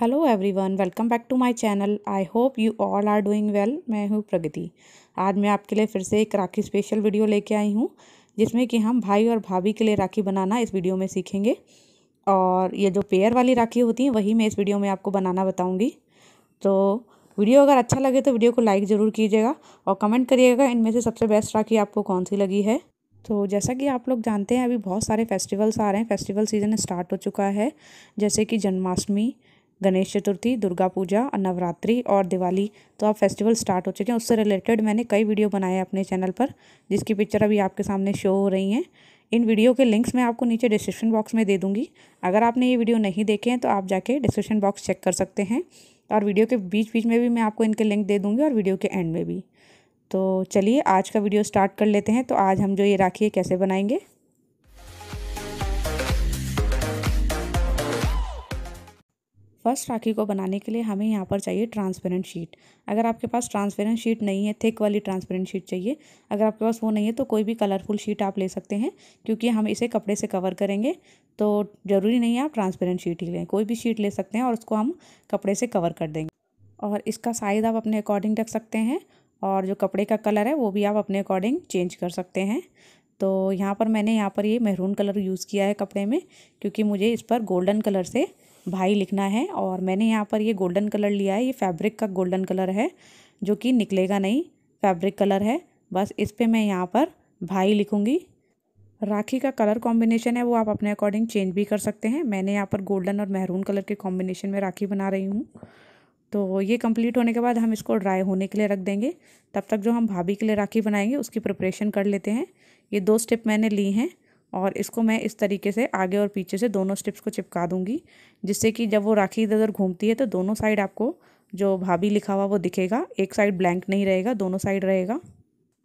hello everyone welcome back to my channel I hope you all are doing well मैं हूँ प्रगति आज मैं आपके लिए फिर से एक राखी स्पेशल वीडियो लेके आई हूँ जिसमें कि हम भाई और भाभी के लिए राखी बनाना इस वीडियो में सीखेंगे और ये जो पेयर वाली राखी होती है वही मैं इस वीडियो में आपको बनाना बताऊँगी तो वीडियो अगर अच्छा लगे तो वीडियो को लाइक ज़रूर कीजिएगा और कमेंट करिएगा इनमें से सबसे बेस्ट राखी आपको कौन सी लगी है तो जैसा कि आप लोग जानते हैं अभी बहुत सारे फेस्टिवल्स आ रहे हैं फेस्टिवल सीज़न स्टार्ट हो चुका है जैसे कि जन्माष्टमी गणेश चतुर्थी दुर्गा पूजा नवरात्रि और दिवाली तो आप फेस्टिवल स्टार्ट हो चुके हैं उससे रिलेटेड मैंने कई वीडियो बनाए अपने चैनल पर जिसकी पिक्चर अभी आपके सामने शो हो रही हैं इन वीडियो के लिंक्स मैं आपको नीचे डिस्क्रिप्शन बॉक्स में दे दूँगी अगर आपने ये वीडियो नहीं देखे हैं तो आप जाके डिस्क्रिप्शन बॉक्स चेक कर सकते हैं और वीडियो के बीच बीच में भी मैं आपको इनके लिंक दे दूँगी और वीडियो के एंड में भी तो चलिए आज का वीडियो स्टार्ट कर लेते हैं तो आज हम जो ये राखी है कैसे बनाएंगे फर्स्ट राखी को बनाने के लिए हमें यहाँ पर चाहिए ट्रांसपेरेंट शीट अगर आपके पास ट्रांसपेरेंट शीट नहीं है थिक वाली ट्रांसपेरेंट शीट चाहिए अगर आपके पास वो नहीं है तो कोई भी कलरफुल शीट आप ले सकते हैं क्योंकि हम इसे कपड़े से कवर करेंगे तो ज़रूरी नहीं है आप ट्रांसपेरेंट शीट ही लें कोई भी शीट ले सकते हैं और उसको हम कपड़े से कवर कर देंगे और इसका साइज़ आप अपने अकॉर्डिंग रख सकते हैं और जो कपड़े का कलर है वो भी आप अपने अकॉर्डिंग चेंज कर सकते हैं तो यहाँ पर मैंने यहाँ पर ये यह मेहरून कलर यूज़ किया है कपड़े में क्योंकि मुझे इस पर गोल्डन कलर से भाई लिखना है और मैंने यहाँ पर ये गोल्डन कलर लिया है ये फैब्रिक का गोल्डन कलर है जो कि निकलेगा नहीं फैब्रिक कलर है बस इस पर मैं यहाँ पर भाई लिखूँगी राखी का कलर कॉम्बिनेशन है वो आप अपने अकॉर्डिंग चेंज भी कर सकते हैं मैंने यहाँ पर गोल्डन और महरून कलर के कॉम्बिनेशन में राखी बना रही हूँ तो ये कंप्लीट होने के बाद हम इसको ड्राई होने के लिए रख देंगे तब तक जो हम भाभी के लिए राखी बनाएंगे उसकी प्रिपरेशन कर लेते हैं ये दो स्टेप मैंने ली हैं और इसको मैं इस तरीके से आगे और पीछे से दोनों स्टिप्स को चिपका दूंगी जिससे कि जब वो राखी इधर उधर घूमती है तो दोनों साइड आपको जो भाभी लिखा हुआ वो दिखेगा एक साइड ब्लैंक नहीं रहेगा दोनों साइड रहेगा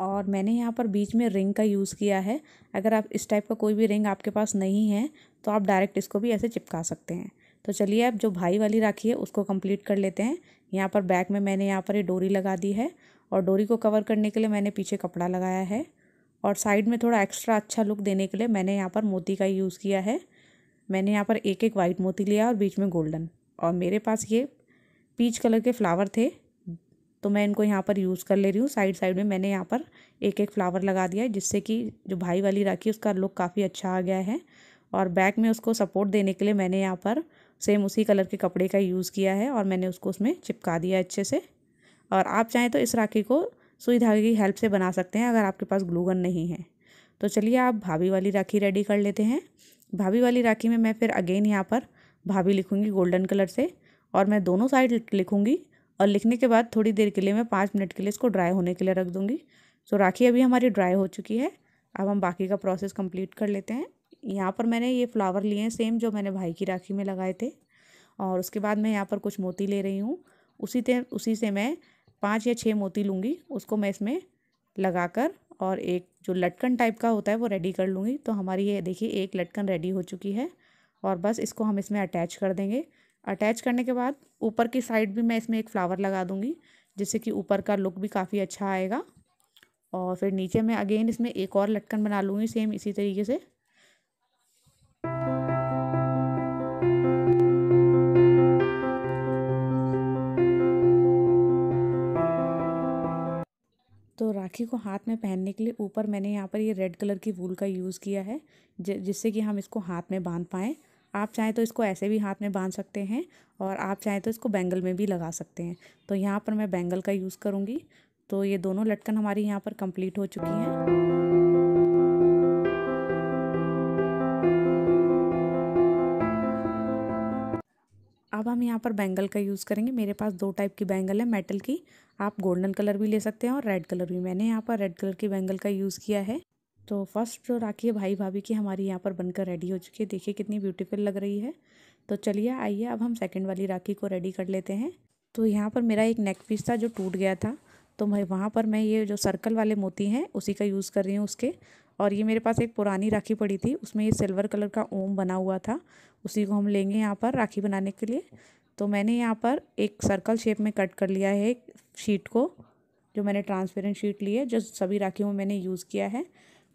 और मैंने यहाँ पर बीच में रिंग का यूज़ किया है अगर आप इस टाइप का कोई भी रिंग आपके पास नहीं है तो आप डायरेक्ट इसको भी ऐसे चिपका सकते हैं तो चलिए आप जो भाई वाली राखी है उसको कम्प्लीट कर लेते हैं यहाँ पर बैक में मैंने यहाँ पर ये डोरी लगा दी है और डोरी को कवर करने के लिए मैंने पीछे कपड़ा लगाया है और साइड में थोड़ा एक्स्ट्रा अच्छा लुक देने के लिए मैंने यहाँ पर मोती का यूज़ किया है मैंने यहाँ पर एक एक वाइट मोती लिया और बीच में गोल्डन और मेरे पास ये पीच कलर के फ्लावर थे तो मैं इनको यहाँ पर यूज़ कर ले रही हूँ साइड साइड में मैंने यहाँ पर एक एक फ्लावर लगा दिया है जिससे कि जो भाई वाली राखी उसका लुक काफ़ी अच्छा आ गया है और बैक में उसको सपोर्ट देने के लिए मैंने यहाँ पर सेम उसी कलर के कपड़े का यूज़ किया है और मैंने उसको उसमें चिपका दिया अच्छे से और आप चाहें तो इस राखी को सुई धागे की हेल्प से बना सकते हैं अगर आपके पास ग्लूगन नहीं है तो चलिए आप भाभी वाली राखी रेडी कर लेते हैं भाभी वाली राखी में मैं फिर अगेन यहाँ पर भाभी लिखूँगी गोल्डन कलर से और मैं दोनों साइड लिखूँगी और लिखने के बाद थोड़ी देर के लिए मैं पाँच मिनट के लिए इसको ड्राई होने के लिए रख दूँगी सो राखी अभी हमारी ड्राई हो चुकी है अब हम बाकी का प्रोसेस कंप्लीट कर लेते हैं यहाँ पर मैंने ये फ्लावर लिए हैं सेम जो मैंने भाई की राखी में लगाए थे और उसके बाद मैं यहाँ पर कुछ मोती ले रही हूँ उसी ते उसी से मैं पाँच या छः मोती लूँगी उसको मैं इसमें लगा कर और एक जो लटकन टाइप का होता है वो रेडी कर लूँगी तो हमारी ये देखिए एक लटकन रेडी हो चुकी है और बस इसको हम इसमें अटैच कर देंगे अटैच करने के बाद ऊपर की साइड भी मैं इसमें एक फ़्लावर लगा दूँगी जिससे कि ऊपर का लुक भी काफ़ी अच्छा आएगा और फिर नीचे मैं अगेन इसमें एक और लटकन बना लूँगी सेम इसी तरीके से राखी को हाथ में पहनने के लिए ऊपर मैंने यहाँ पर ये रेड कलर की वूल का यूज़ किया है जिससे कि हम इसको हाथ में बांध पाएँ आप चाहें तो इसको ऐसे भी हाथ में बांध सकते हैं और आप चाहें तो इसको बैंगल में भी लगा सकते हैं तो यहाँ पर मैं बैंगल का यूज़ करूँगी तो ये दोनों लटकन हमारी यहाँ पर कंप्लीट हो चुकी हैं हम यहाँ पर बैंगल का यूज़ करेंगे मेरे पास दो टाइप की बैंगल है मेटल की आप गोल्डन कलर भी ले सकते हैं और रेड कलर भी मैंने यहाँ पर रेड कलर की बैंगल का यूज़ किया है तो फर्स्ट जो राखी है भाई भाभी की हमारी यहाँ पर बनकर रेडी हो चुकी है देखिए कितनी ब्यूटीफुल लग रही है तो चलिए आइए अब हम सेकंड वाली राखी को रेडी कर लेते हैं तो यहाँ पर मेरा एक नेक पीस था जो टूट गया था तो मैं वहाँ पर मैं ये जो सर्कल वाले मोती हैं उसी का यूज़ कर रही हूँ उसके और ये मेरे पास एक पुरानी राखी पड़ी थी उसमें ये सिल्वर कलर का ओम बना हुआ था उसी को हम लेंगे यहाँ पर राखी बनाने के लिए तो मैंने यहाँ पर एक सर्कल शेप में कट कर लिया है शीट को जो मैंने ट्रांसपेरेंट शीट ली है जो सभी राखियों में मैंने यूज़ किया है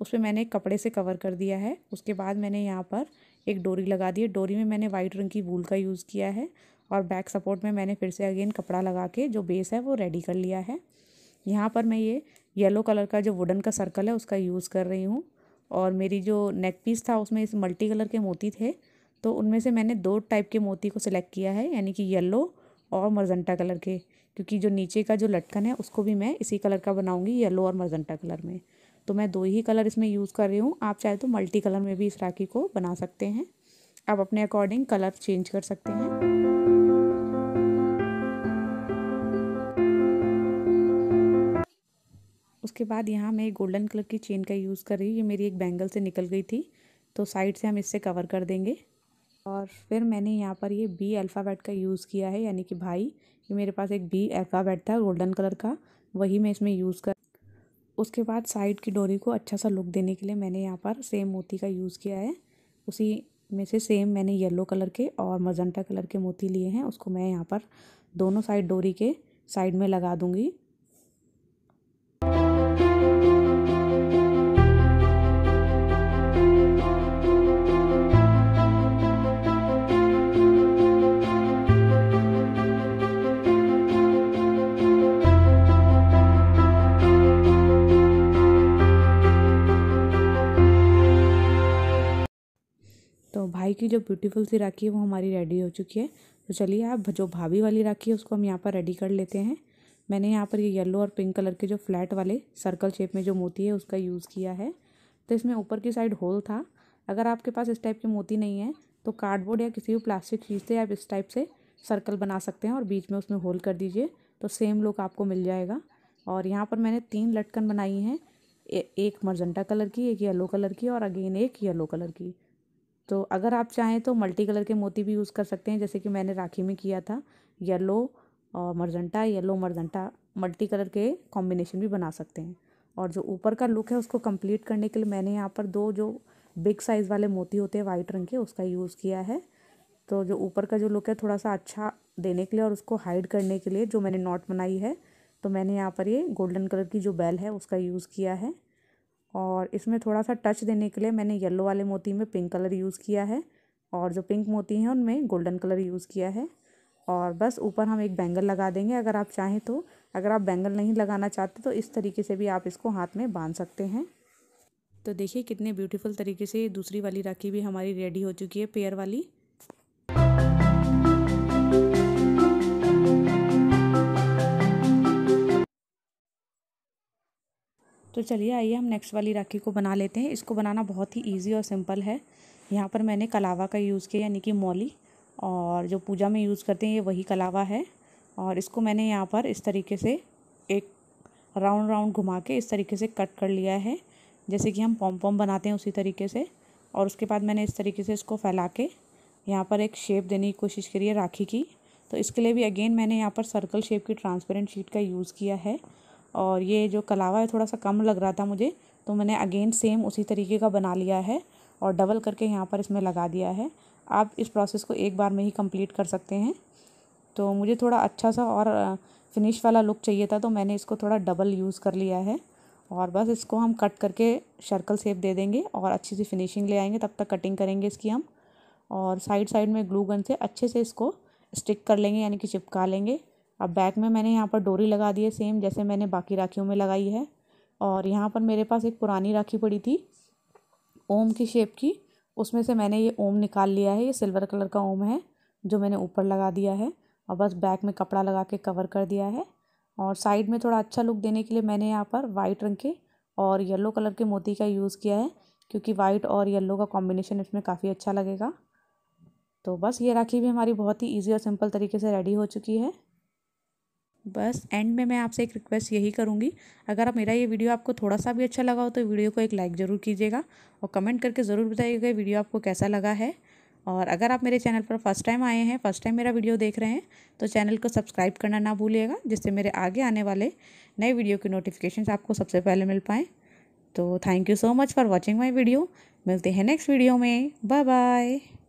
उस पर मैंने कपड़े से कवर कर दिया है उसके बाद मैंने यहाँ पर एक डोरी लगा दी है डोरी में मैंने वाइट रंग की वूल का यूज़ किया है और बैक सपोर्ट में मैंने फिर से अगेन कपड़ा लगा के जो बेस है वो रेडी कर लिया है यहाँ पर मैं ये येलो कलर का जो वुडन का सर्कल है उसका यूज़ कर रही हूँ और मेरी जो नेक पीस था उसमें इस मल्टी कलर के मोती थे तो उनमें से मैंने दो टाइप के मोती को सिलेक्ट किया है यानी कि येलो और मरजंटा कलर के क्योंकि जो नीचे का जो लटकन है उसको भी मैं इसी कलर का बनाऊंगी येलो और मरजंटा कलर में तो मैं दो ही कलर इसमें यूज़ कर रही हूँ आप चाहे तो मल्टी कलर में भी इस राखी को बना सकते हैं आप अपने अकॉर्डिंग कलर चेंज कर सकते हैं उसके बाद यहाँ मैं एक गोल्डन कलर की चेन का यूज़ कर रही हूँ ये मेरी एक बैंगल से निकल गई थी तो साइड से हम इससे कवर कर देंगे और फिर मैंने यहाँ पर ये बी अल्फ़ाबेट का यूज़ किया है यानी कि भाई ये मेरे पास एक बी अल्फ़ाबेट था गोल्डन कलर का वही मैं इसमें यूज़ कर उसके बाद साइड की डोरी को अच्छा सा लुक देने के लिए मैंने यहाँ पर सेम मोती का यूज़ किया है उसी में से सेम मैंने येलो कलर के और मजंटा कलर के मोती लिए हैं उसको मैं यहाँ पर दोनों साइड डोरी के साइड में लगा दूँगी की जो ब्यूटीफुल सी राखी है वो हमारी रेडी हो चुकी है तो चलिए आप जो भाभी वाली राखी है उसको हम यहाँ पर रेडी कर लेते हैं मैंने यहाँ पर ये येलो और पिंक कलर के जो फ्लैट वाले सर्कल शेप में जो मोती है उसका यूज़ किया है तो इसमें ऊपर की साइड होल था अगर आपके पास इस टाइप की मोती नहीं है तो कार्डबोर्ड या किसी भी प्लास्टिक चीज़ से आप इस टाइप से सर्कल बना सकते हैं और बीच में उसमें होल कर दीजिए तो सेम लुक आपको मिल जाएगा और यहाँ पर मैंने तीन लटकन बनाई हैं एक मर्जेंटा कलर की एक येलो कलर की और अगेन एक येलो कलर की तो अगर आप चाहें तो मल्टी कलर के मोती भी यूज़ कर सकते हैं जैसे कि मैंने राखी में किया था येलो और magenta yellow magenta multi colour के कॉम्बिनेशन भी बना सकते हैं और जो ऊपर का लुक है उसको कंप्लीट करने के लिए मैंने यहाँ पर दो जो बिग साइज़ वाले मोती होते हैं वाइट रंग के उसका यूज़ किया है तो जो ऊपर का जो लुक है थोड़ा सा अच्छा देने के लिए और उसको हाइड करने के लिए जो मैंने नॉट बनाई है तो मैंने यहाँ पर ये गोल्डन कलर की जो बेल है उसका यूज़ किया है और इसमें थोड़ा सा टच देने के लिए मैंने येलो वाले मोती में पिंक कलर यूज़ किया है और जो पिंक मोती हैं उनमें गोल्डन कलर यूज़ किया है और बस ऊपर हम एक बैंगल लगा देंगे अगर आप चाहें तो अगर आप बैंगल नहीं लगाना चाहते तो इस तरीके से भी आप इसको हाथ में बांध सकते हैं तो देखिए कितने ब्यूटीफुल तरीके से दूसरी वाली राखी भी हमारी रेडी हो चुकी है पेयर वाली तो चलिए आइए हम नेक्स्ट वाली राखी को बना लेते हैं इसको बनाना बहुत ही ईजी और सिंपल है यहाँ पर मैंने कलावा का यूज़ किया यानी कि मौली और जो पूजा में यूज़ करते हैं ये वही कलावा है और इसको मैंने यहाँ पर इस तरीके से एक राउंड राउंड घुमा के इस तरीके से कट कर लिया है जैसे कि हम पॉम पॉम बनाते हैं उसी तरीके से और उसके बाद मैंने इस तरीके से इसको फैला के यहाँ पर एक शेप देने की कोशिश करी है राखी की तो इसके लिए भी अगेन मैंने यहाँ पर सर्कल शेप की ट्रांसपेरेंट शीट का यूज़ किया है और ये जो कलावा है थोड़ा सा कम लग रहा था मुझे तो मैंने अगेन सेम उसी तरीके का बना लिया है और डबल करके यहाँ पर इसमें लगा दिया है आप इस प्रोसेस को एक बार में ही कंप्लीट कर सकते हैं तो मुझे थोड़ा अच्छा सा और फिनिश वाला लुक चाहिए था तो मैंने इसको थोड़ा डबल यूज़ कर लिया है और बस इसको हम कट करके सर्कल सेप दे देंगे और अच्छी सी फिनिशिंग ले आएंगे तब तक कटिंग करेंगे इसकी हम और साइड साइड में ग्लू गन से अच्छे से इसको स्टिक कर लेंगे यानी कि चिपका लेंगे अब बैक में मैंने यहाँ पर डोरी लगा दी है सेम जैसे मैंने बाकी राखियों में लगाई है और यहाँ पर मेरे पास एक पुरानी राखी पड़ी थी ओम की शेप की उसमें से मैंने ये ओम निकाल लिया है ये सिल्वर कलर का ओम है जो मैंने ऊपर लगा दिया है और बस बैक में कपड़ा लगा के कवर कर दिया है और साइड में थोड़ा अच्छा लुक देने के लिए मैंने यहाँ पर वाइट रंग के और येलो कलर के मोती का यूज़ किया है क्योंकि वाइट और येलो का कॉम्बिनेशन इसमें काफ़ी अच्छा लगेगा तो बस ये राखी भी हमारी बहुत ही ईजी और सिंपल तरीके से रेडी हो चुकी है बस एंड में मैं आपसे एक रिक्वेस्ट यही करूँगी अगर आप मेरा ये वीडियो आपको थोड़ा सा भी अच्छा लगा हो तो वीडियो को एक लाइक ज़रूर कीजिएगा और कमेंट करके ज़रूर बताइएगा वीडियो आपको कैसा लगा है और अगर आप मेरे चैनल पर फर्स्ट टाइम आए हैं फर्स्ट टाइम मेरा वीडियो देख रहे हैं तो चैनल को सब्सक्राइब करना ना भूलिएगा जिससे मेरे आगे आने वाले नए वीडियो की नोटिफिकेशन आपको सबसे पहले मिल पाएँ तो thank you so much for watching my video मिलते हैं नेक्स्ट वीडियो में बाय बाय